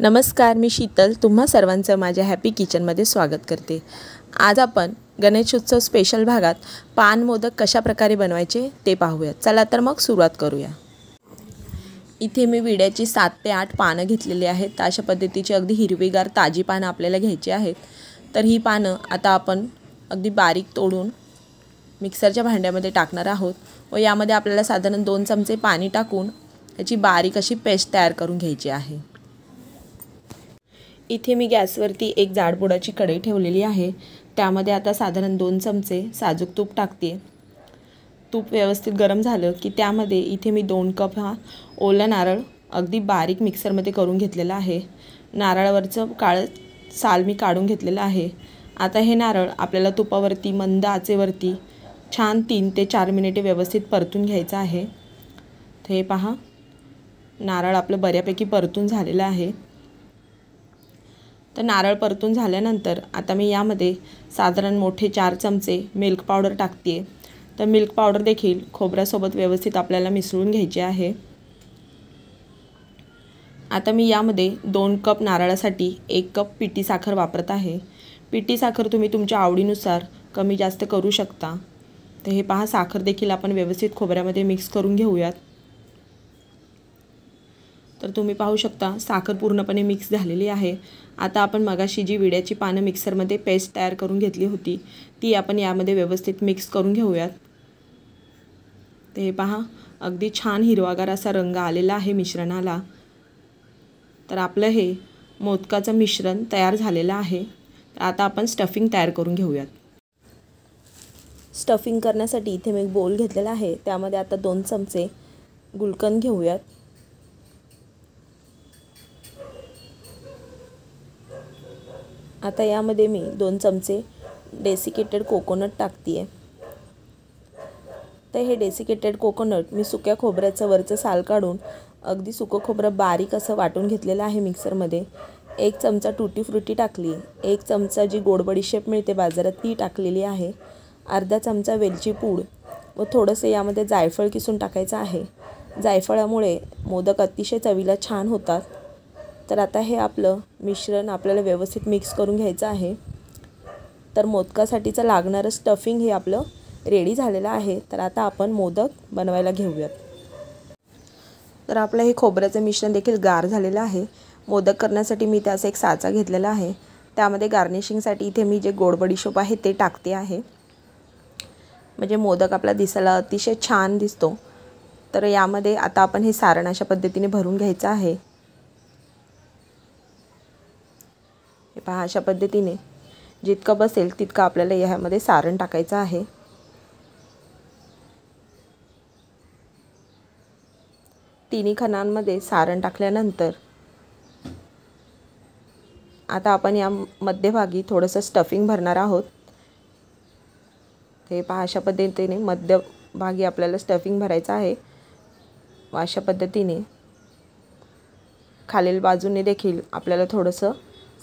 नमस्कार मी शीतल तुम्हा सर्वांचं माझ्या हॅपी किचनमध्ये स्वागत करते आज आपण गणेशोत्सव स्पेशल भागात पान मोदक कशाप्रकारे बनवायचे ते पाहूया चला तर मग सुरुवात करूया इथे मी विड्याची सात ते आठ पानं घेतलेली आहेत अशा पद्धतीची अगदी हिरवीगार ताजी पानं आपल्याला घ्यायची आहेत तर ही पानं आता आपण अगदी बारीक तोडून मिक्सरच्या भांड्यामध्ये टाकणार आहोत व यामध्ये आपल्याला साधारण दोन चमचे पाणी टाकून याची बारीक अशी पेस्ट तयार करून घ्यायची आहे इथे मी गॅसवरती एक जाडबुडाची कढई ठेवलेली आहे त्यामध्ये आता साधारण दोन चमचे साजूक तूप टाकते तूप व्यवस्थित गरम झालं की त्यामध्ये इथे मी दोन कप हा ओला नारळ अगदी बारीक मिक्सरमध्ये करून घेतलेला आहे नारळावरचं काळ साल मी काढून घेतलेलं आहे आता हे नारळ आपल्याला तुपावरती मंद आचेवरती छान तीन ते चार मिनिटे व्यवस्थित परतून घ्यायचं आहे हे पहा नारळ आपलं बऱ्यापैकी परतून झालेलं आहे तर नारळ परतून झाल्यानंतर आता मी यामध्ये साधारण मोठे चार चमचे मिल्क पावडर टाकते तर मिल्क पावडर देखील खोबऱ्यासोबत व्यवस्थित आपल्याला मिसळून घ्यायचे आहे आता मी यामध्ये दोन कप नारळासाठी एक कप पिटी साखर वापरत आहे पिटी साखर तुम्ही तुमच्या आवडीनुसार कमी जास्त करू शकता तर हे पहा साखर देखील आपण व्यवस्थित खोबऱ्यामध्ये मिक्स करून घेऊयात तर तुम्ही पाहू शकता साखर पूर्णपणे मिक्स झालेली आहे आता आपण मगाशी जी विड्याची पानं मिक्सरमध्ये पेस्ट तयार करून घेतली होती ती आपण यामध्ये व्यवस्थित मिक्स करून घेऊयात ते पहा अगदी छान हिरवागार असा रंग आलेला आहे मिश्रणाला तर आपलं हे मोदकाचं मिश्रण तयार झालेलं आहे तर आता आपण स्टफिंग तयार करून घेऊयात स्टफिंग करण्यासाठी इथे मी एक बोल घेतलेला आहे त्यामध्ये आता दोन चमचे गुलकंद घेऊयात आता यामध्ये मी दोन चमचे डेसिकेटेड कोकोनट टाकते आहे तर हे डेसिकेटेड कोकोनट मी सुक्या खोबऱ्याचं वरचं साल काढून अगदी सुकं खोबरं बारीक असं वाटून घेतलेलं आहे मिक्सरमध्ये एक चमचा टुटी फ्रुटी टाकली एक चमचा जी गोडबडी शेप मिळते बाजारात ती टाकलेली आहे अर्धा चमचा वेलची पूड व थोडंसं यामध्ये जायफळ किसून टाकायचं आहे जायफळामुळे मोदक अतिशय चवीला छान होतात तर आता हे आपलं मिश्रण आपल्याला व्यवस्थित मिक्स करून घ्यायचं आहे तर मोदकासाठीचं लागणारं स्टफिंग हे आपलं रेडी झालेलं आहे तर आता आपण मोदक बनवायला घेऊयात तर आपलं हे खोबऱ्याचं मिश्रण देखील गार झालेलं आहे मोदक करण्यासाठी मी त्याचा एक साचा घेतलेला आहे त्यामध्ये गार्निशिंगसाठी इथे मी जे गोडबडी शोप आहे ते टाकते आहे म्हणजे मोदक आपला दिसायला अतिशय छान दिसतो तर यामध्ये आता आपण हे सारण अशा पद्धतीने भरून घ्यायचं आहे हे पहा अशा पद्धतीने जितकं बसेल तितकं आपल्याला ह्यामध्ये सारण टाकायचं आहे तिन्ही खणांमध्ये सारण टाकल्यानंतर आता आपण या मध्यभागी थोडंसं स्टफिंग भरणार आहोत ते पहा अशा पद्धतीने मध्यभागी आपल्याला स्टफिंग भरायचं आहे अशा पद्धतीने खालील बाजूने देखील आपल्याला थोडंसं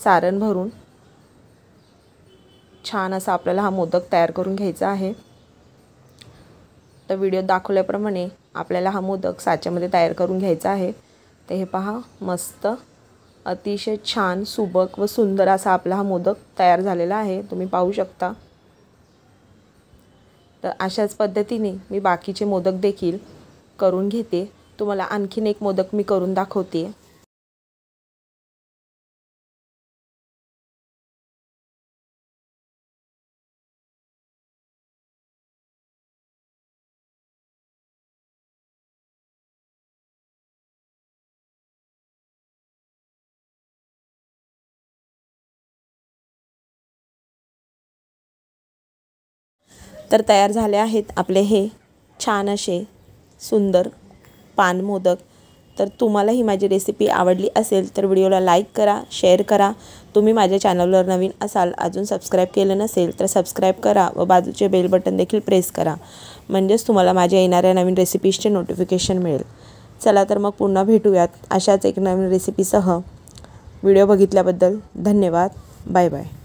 सारण भरून छान असा आपल्याला हा मोदक तयार करून घ्यायचा आहे तर व्हिडिओ दाखवल्याप्रमाणे आपल्याला हा मोदक साच्यामध्ये तयार करून घ्यायचा आहे तर हे पहा मस्त अतिशय छान सुबक व सुंदर असा आपला हा मोदक तयार झालेला आहे तुम्ही पाहू शकता तर अशाच पद्धतीने मी बाकीचे मोदक देखील करून घेते तुम्हाला आणखीन एक मोदक मी करून दाखवते तर तयार झाले आहेत आपले हे छान असे सुंदर पानमोदक तर तुम्हाला ही माझी रेसिपी आवडली असेल तर व्हिडिओला लाईक करा शेअर करा तुम्ही माझ्या चॅनलवर नवीन असाल अजून सबस्क्राईब केलं नसेल तर सबस्क्राईब करा व बाजूचे बेल बटन देखील प्रेस करा म्हणजेच तुम्हाला माझ्या येणाऱ्या नवीन रेसिपीजचे नोटिफिकेशन मिळेल चला तर मग पुन्हा भेटूयात अशाच एक नवीन रेसिपीसह व्हिडिओ बघितल्याबद्दल धन्यवाद बाय बाय